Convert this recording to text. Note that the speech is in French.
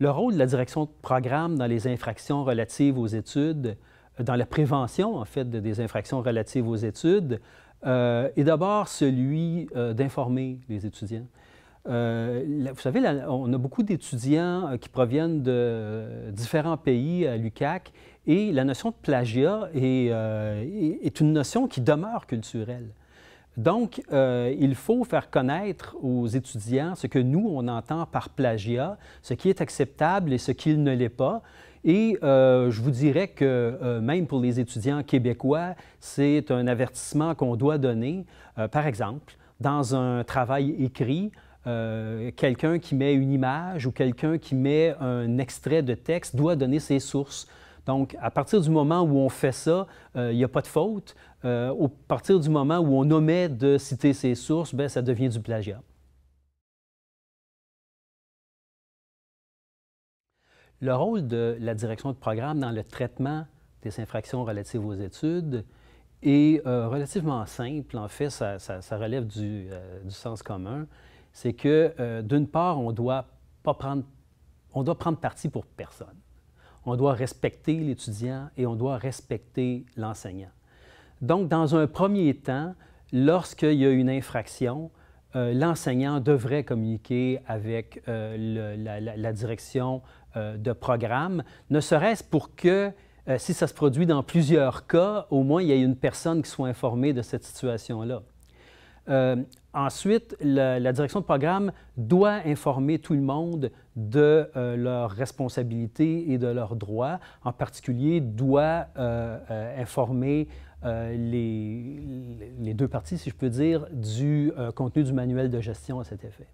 Le rôle de la direction de programme dans les infractions relatives aux études, euh, dans la prévention, en fait, des infractions relatives aux études, euh, est d'abord celui euh, d'informer les étudiants. vous savez, on a beaucoup d'étudiants qui proviennent de différents pays à l'UCAC et la notion de plagiat est une notion qui demeure culturelle. Donc, euh, il faut faire connaître aux étudiants ce que nous, on entend par plagiat, ce qui est acceptable et ce qui ne l'est pas. Et euh, je vous dirais que euh, même pour les étudiants québécois, c'est un avertissement qu'on doit donner. par exemple, dans un travail écrit, quelqu'un qui met une image ou quelqu'un qui met un extrait de texte doit donner ses sources. Donc, à partir du moment où on fait ça, il euh, n'y a pas de faute. Euh, au partir du moment où on omet de citer ses sources, bien, ça devient du plagiat. Le rôle de la direction de programme dans le traitement des infractions relatives aux études est euh, relativement simple. En fait, ça, relève euh, du, sens commun. C'est que, d'une part, on doit pas prendre, on doit prendre parti pour personne on doit respecter l'étudiant et on doit respecter l'enseignant. Donc, dans un premier temps, lorsqu'il y a une infraction, euh, l'enseignant devrait communiquer avec euh, la, direction euh, de programme, ne serait-ce pour que, si ça se produit dans plusieurs cas, au moins il y ait une personne qui soit informée de cette situation-là. Euh, ensuite, la, direction de programme doit informer tout le monde de euh, leurs responsabilités et de leurs droits. En particulier, doit euh, informer les, deux parties, si je peux dire, du contenu du manuel de gestion à cet effet.